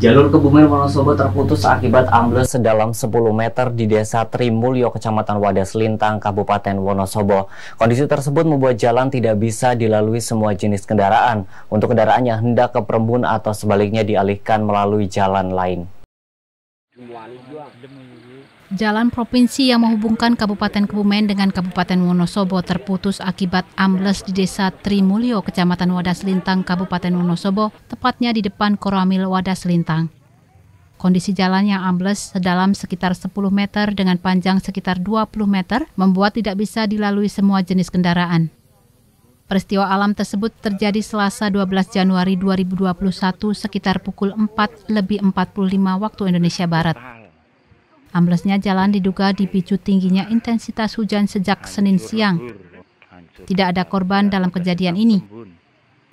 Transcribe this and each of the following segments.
Jalur Kebumen Wonosobo terputus akibat ambles sedalam 10 meter di Desa Trimulyo, Kecamatan Wadas Lintang, Kabupaten Wonosobo. Kondisi tersebut membuat jalan tidak bisa dilalui semua jenis kendaraan. Untuk kendaraan yang hendak ke Perembun atau sebaliknya dialihkan melalui jalan lain. Jalan provinsi yang menghubungkan Kabupaten Kebumen dengan Kabupaten Wonosobo terputus akibat ambles di Desa Trimulyo, Kecamatan Wadas Lintang, Kabupaten Wonosobo, tepatnya di depan Koramil Wadas Lintang. Kondisi jalan yang ambles sedalam sekitar 10 meter dengan panjang sekitar 20 meter membuat tidak bisa dilalui semua jenis kendaraan. Peristiwa alam tersebut terjadi Selasa 12 Januari 2021 sekitar pukul 4 lebih 45 waktu Indonesia Barat. Amblesnya jalan diduga dipicu tingginya intensitas hujan sejak Senin siang. Tidak ada korban dalam kejadian ini.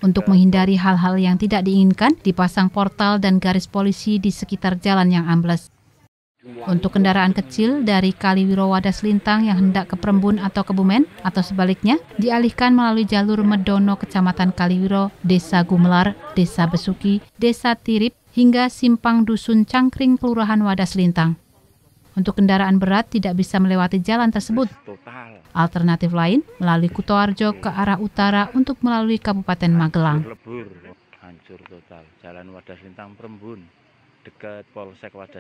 Untuk menghindari hal-hal yang tidak diinginkan, dipasang portal dan garis polisi di sekitar jalan yang ambles. Untuk kendaraan kecil dari Kali Wadas Lintang yang hendak ke Perembun atau Kebumen atau sebaliknya dialihkan melalui jalur Medono Kecamatan Kaliwiro, Desa Gumelar, Desa Besuki, Desa Tirip hingga simpang Dusun Cangkring Kelurahan Wadas Lintang. Untuk kendaraan berat tidak bisa melewati jalan tersebut. Alternatif lain melalui Kutoarjo ke arah utara untuk melalui Kabupaten Magelang. Hancur total. Jalan Wadas Lintang Perembun dekat Polsek Wadas